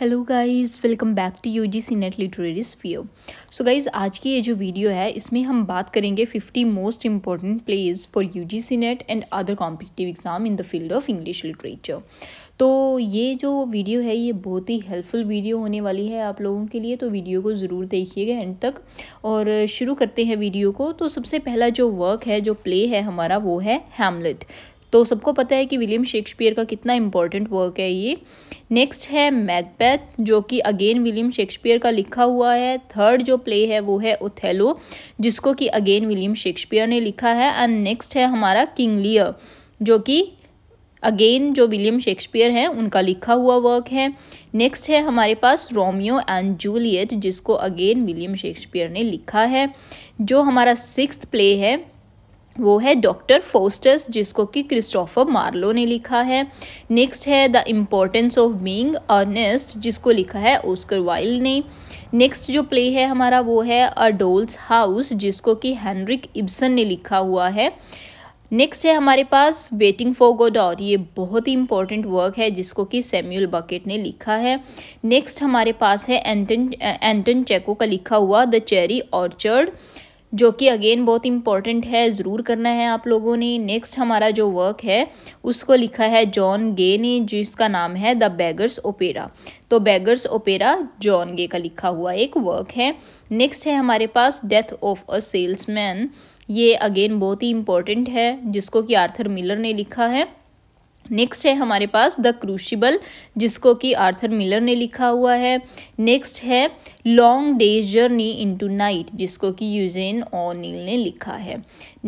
hello guys welcome back to U G C NET literary स्पीओ so guys आज की ये जो वीडियो है इसमें हम बात करेंगे 50 most important place for U G C NET and other competitive exam in the field of English literature तो ये जो वीडियो है ये बहुत ही हेल्पफुल वीडियो होने वाली है आप लोगों के लिए तो वीडियो को ज़रूर देखिएगा एंड तक और शुरू करते हैं वीडियो को तो सबसे पहला जो वर्क है जो प्ले है हमारा वो है हेमलेट तो सबको पता है कि विलियम शेक्सपियर का कितना इम्पोर्टेंट वर्क है ये नेक्स्ट है मैकबैथ जो कि अगेन विलियम शेक्सपियर का लिखा हुआ है थर्ड जो प्ले है वो है ओथेलो जिसको कि अगेन विलियम शेक्सपियर ने लिखा है एंड नेक्स्ट है हमारा किंग लियर जो कि अगेन जो विलियम शेक्सपियर हैं उनका लिखा हुआ वर्क है नेक्स्ट है हमारे पास रोमियो एंड जूलियट जिसको अगेन विलियम शेक्सपियर ने लिखा है जो हमारा सिक्स प्ले है वो है डॉक्टर फोस्टस जिसको कि क्रिस्टोफर मार्लो ने लिखा है नेक्स्ट है the importance of being earnest जिसको लिखा है ओस्कर वाइल्ड ने नेक्स्ट जो प्ले है हमारा वो है अ डोल्स हाउस जिसको कि हैंनरिक इब्सन ने लिखा हुआ है नेक्स्ट है हमारे पास वेटिंग फॉर गोड और ये बहुत ही इंपॉर्टेंट वर्क है जिसको कि सैम्यूल बकेट ने लिखा है नेक्स्ट हमारे पास है एंटन एंटन चेको का लिखा हुआ द चेरी ऑर्चर्ड जो कि अगेन बहुत इंपॉर्टेंट है ज़रूर करना है आप लोगों ने नेक्स्ट हमारा जो वर्क है उसको लिखा है जॉन गे ने जिसका नाम है द बैगर्स ओपेरा तो बैगर्स ओपेरा जॉन गे का लिखा हुआ एक वर्क है नेक्स्ट है हमारे पास डेथ ऑफ अ सेल्समैन ये अगेन बहुत ही इम्पॉर्टेंट है जिसको कि आर्थर मिलर ने लिखा है नेक्स्ट है हमारे पास द क्रूशिबल जिसको कि आर्थर मिलर ने लिखा हुआ है नेक्स्ट है long day journey into night जिसको कि यूजेन ओनील ने लिखा है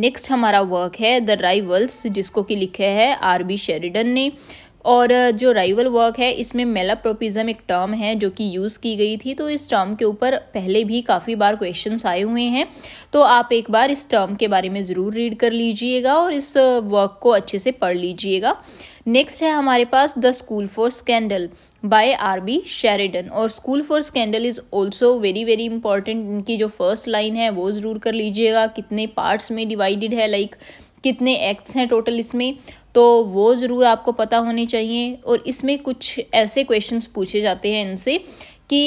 नेक्स्ट हमारा वर्क है द राइवल्स जिसको कि लिखा है आर बी शेरिडन ने और जो राइवल वर्क है इसमें मेलाप्रोपिज़म एक टर्म है जो कि यूज़ की गई थी तो इस टर्म के ऊपर पहले भी काफ़ी बार क्वेश्चन आए हुए हैं तो आप एक बार इस टर्म के बारे में ज़रूर रीड कर लीजिएगा और इस वर्क को अच्छे से पढ़ लीजिएगा नेक्स्ट है हमारे पास the school for scandal by R B Sheridan और school for scandal is also very very important इनकी जो फर्स्ट लाइन है वो ज़रूर कर लीजिएगा कितने पार्ट्स में डिवाइडेड है लाइक like, कितने एक्ट्स हैं टोटल इसमें तो वो ज़रूर आपको पता होने चाहिए और इसमें कुछ ऐसे क्वेश्चंस पूछे जाते हैं इनसे कि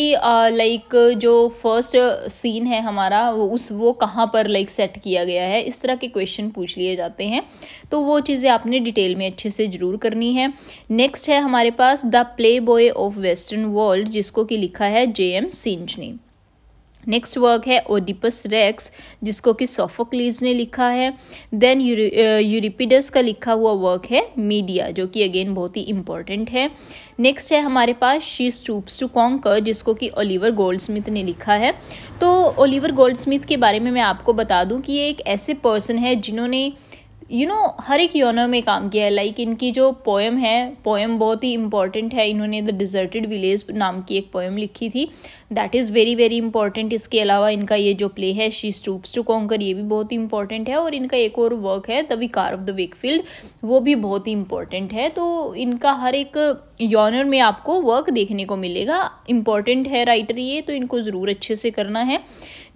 लाइक जो फर्स्ट सीन है हमारा वो उस वो कहाँ पर लाइक सेट किया गया है इस तरह के क्वेश्चन पूछ लिए जाते हैं तो वो चीज़ें आपने डिटेल में अच्छे से ज़रूर करनी है नेक्स्ट है हमारे पास the playboy of western world जिसको कि लिखा है जे एम सिंच ने नेक्स्ट वर्क है ओडिपस रेक्स जिसको कि सोफोक्लीज ने लिखा है देन यूरिपिडस uh, का लिखा हुआ वर्क है मीडिया जो कि अगेन बहुत ही इम्पॉर्टेंट है नेक्स्ट है हमारे पास शी स्टूप्स टू कॉन्कर जिसको कि ओलिवर गोल्डस्मिथ ने लिखा है तो ओलिवर गोल्डस्मिथ के बारे में मैं आपको बता दूं कि ये एक ऐसे पर्सन है जिन्होंने यू नो हर एक योनर में काम किया है लाइक इनकी जो पोएम है पोएम बहुत ही इंपॉर्टेंट है इन्होंने द डिजर्टेड विलेज नाम की एक पोएम लिखी थी that is very very important इसके अलावा इनका ये जो प्ले है शी स्टूप्स टू कॉन्कर ये भी बहुत ही इंपॉर्टेंट है और इनका एक और वर्क है द विकार ऑफ द वेकफील्ड वो भी बहुत ही इंपॉर्टेंट है तो इनका हर एक योनर में आपको वर्क देखने को मिलेगा इंपॉर्टेंट है राइटर ये तो इनको ज़रूर अच्छे से करना है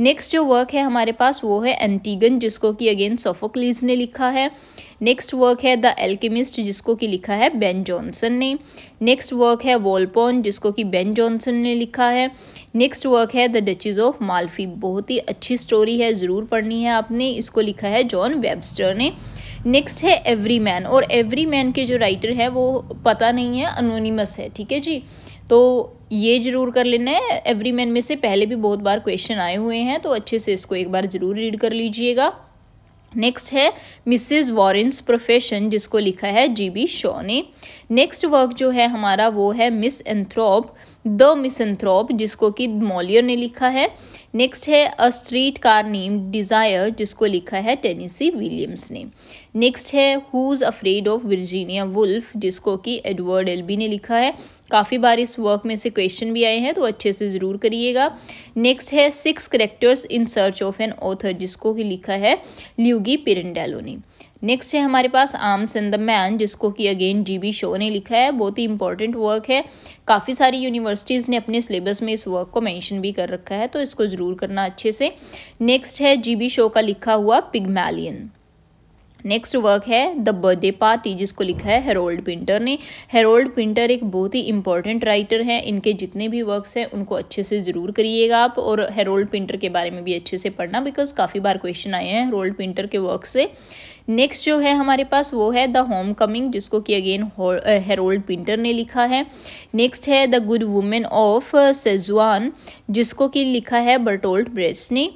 नेक्स्ट जो वर्क है हमारे पास वो है एंटीगन जिसको कि अगेन सोफोक्लीज ने लिखा है है नेक्स्ट वर्क है द एल्केमिस्ट जिसको कि लिखा है बेन जॉनसन ने नेक्स्ट वर्क है वॉलपोन जिसको कि बेन जॉनसन ने लिखा है नेक्स्ट वर्क है द डचिज ऑफ माल्फी बहुत ही अच्छी स्टोरी है ज़रूर पढ़नी है आपने इसको लिखा है जॉन वेबस्टर ने नेक्स्ट है एवरी मैन और एवरी मैन के जो राइटर है वो पता नहीं है अनोनीमस है ठीक है जी तो ये जरूर कर लेना है एवरी मैन में से पहले भी बहुत बार क्वेश्चन आए हुए हैं तो अच्छे से इसको एक बार ज़रूर रीड कर लीजिएगा नेक्स्ट है मिसेस वॉरेंस प्रोफेशन जिसको लिखा है जी बी शो ने नेक्स्ट वर्क जो है हमारा वो है misanthrope the misanthrope जिसको कि मॉलियर ने लिखा है नेक्स्ट है a streetcar name desire जिसको लिखा है टेनिसी विलियम्स ने नेक्स्ट है who is afraid of Virginia Woolf जिसको कि एडवर्ड एल्बी ने लिखा है काफ़ी बार इस वर्क में से क्वेश्चन भी आए हैं तो अच्छे से ज़रूर करिएगा नेक्स्ट है six characters in search of an author जिसको कि लिखा है ल्यूगी पिरंडेलो ने नेक्स्ट है हमारे पास आर्म्स एंड द मैन जिसको कि अगेन जी बी शो ने लिखा है बहुत ही इंपॉर्टेंट वर्क है काफ़ी सारी यूनिवर्सिटीज़ ने अपने सिलेबस में इस वर्क को मेंशन भी कर रखा है तो इसको ज़रूर करना अच्छे से नेक्स्ट है जी बी शो का लिखा हुआ पिगमेलियन नेक्स्ट वर्क है द बर्थडे पार्टी जिसको लिखा है हेरोल्ड पिंटर ने हेरोल्ड पिंटर एक बहुत ही इंपॉर्टेंट राइटर हैं इनके जितने भी वर्क्स हैं उनको अच्छे से ज़रूर करिएगा आप और हेरोल्ड पिंटर के बारे में भी अच्छे से पढ़ना बिकॉज काफ़ी बार क्वेश्चन आए हैं हेरोल्ड पिंटर के वर्क से नेक्स्ट जो है हमारे पास वो है द होम कमिंग जिसको कि अगेन हेरोल्ड पिंटर ने लिखा है नेक्स्ट है the good woman of Szechwan जिसको कि लिखा है बर्टोल्ट ब्रेस ने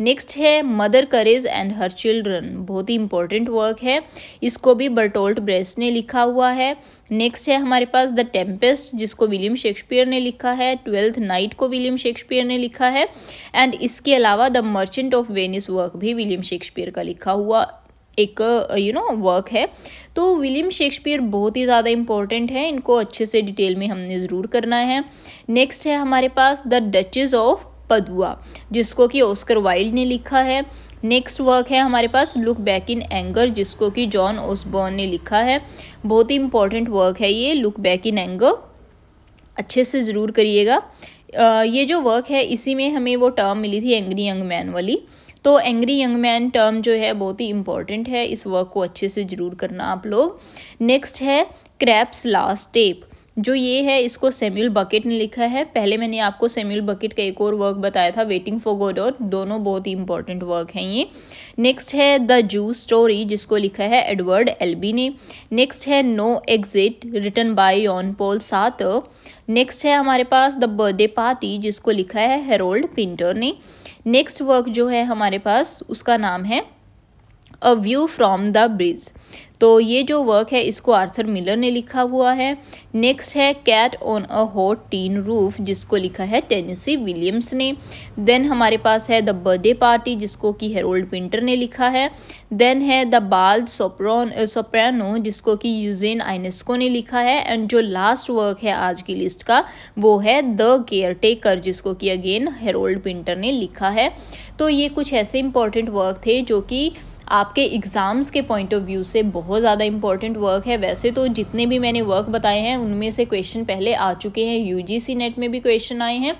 नेक्स्ट है mother courage and her children बहुत ही इंपॉर्टेंट वर्क है इसको भी बर्टोल्ट ब्रेस ने लिखा हुआ है नेक्स्ट है हमारे पास द टेम्पेस्ट जिसको विलियम शेक्सपियर ने लिखा है ट्वेल्थ नाइट को विलियम शेक्सपियर ने लिखा है एंड इसके अलावा the merchant of Venice work भी विलियम शेक्सपियर का लिखा हुआ एक यू नो वर्क है तो विलियम शेक्सपियर बहुत ही ज़्यादा इम्पॉर्टेंट है इनको अच्छे से डिटेल में हमने ज़रूर करना है नेक्स्ट है हमारे पास द डचेज ऑफ पदुआ जिसको कि ओस्कर वाइल्ड ने लिखा है नेक्स्ट वर्क है हमारे पास लुक बैक इन एंगर जिसको कि जॉन ओसबॉर्न ने लिखा है बहुत ही इंपॉर्टेंट वर्क है ये लुक बैक इन एंगर अच्छे से ज़रूर करिएगा ये जो वर्क है इसी में हमें वो टर्म मिली थी एंग्री यंग मैन वाली तो एंग्री यंग मैन टर्म जो है बहुत ही इंपॉर्टेंट है इस वर्क को अच्छे से ज़रूर करना आप लोग नेक्स्ट है क्रैप्स लास्ट टेप जो ये है इसको सेम्यूल बकेट ने लिखा है पहले मैंने आपको सेम्यूल बकेट का एक और वर्क बताया था वेटिंग फॉर गोड और दोनों बहुत ही इंपॉर्टेंट वर्क हैं ये नेक्स्ट है द जू स्टोरी जिसको लिखा है एडवर्ड एल्बी ने नेक्स्ट है no exit written by Jean Paul Sartre next है हमारे पास द बर्थडे पार्टी जिसको लिखा है हेरोल्ड पिंटर ने नेक्स्ट वर्क जो है हमारे पास उसका नाम है a view from the bridge तो ये जो वर्क है इसको आर्थर मिलर ने लिखा हुआ है नेक्स्ट है cat on a hot tin roof जिसको लिखा है टेनिसी विलियम्स ने देन हमारे पास है द बर्थडे पार्टी जिसको कि हेरोल्ड पिंटर ने लिखा है देन है द बाल्ड सोप्रोन सोप्रानो जिसको कि यूजेन आइनेस्को ने लिखा है एंड जो लास्ट वर्क है आज की लिस्ट का वो है द केयर टेकर जिसको कि अगेन हेरोल्ड पिंटर ने लिखा है तो ये कुछ ऐसे इंपॉर्टेंट वर्क थे जो कि आपके एग्ज़ाम्स के पॉइंट ऑफ व्यू से बहुत ज़्यादा इंपॉर्टेंट वर्क है वैसे तो जितने भी मैंने वर्क बताए हैं उनमें से क्वेश्चन पहले आ चुके हैं यू नेट में भी क्वेश्चन आए हैं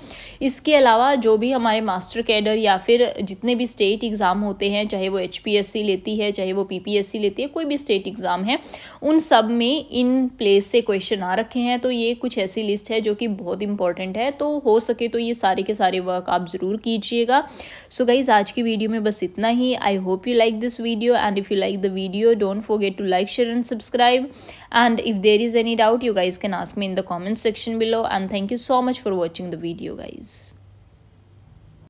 इसके अलावा जो भी हमारे मास्टर कैडर या फिर जितने भी स्टेट एग्ज़ाम होते हैं चाहे वो एच लेती है चाहे वो पी लेती है कोई भी स्टेट एग्ज़ाम है उन सब में इन प्लेस से क्वेश्चन आ रखे हैं तो ये कुछ ऐसी लिस्ट है जो कि बहुत इंपॉर्टेंट है तो हो सके तो ये सारे के सारे वर्क आप ज़रूर कीजिएगा सो गाइज़ आज की वीडियो में बस इतना ही I hope you like this this video and if you like the video don't forget to like share and subscribe and if there is any doubt you guys can ask me in the comment section below and thank you so much for watching the video guys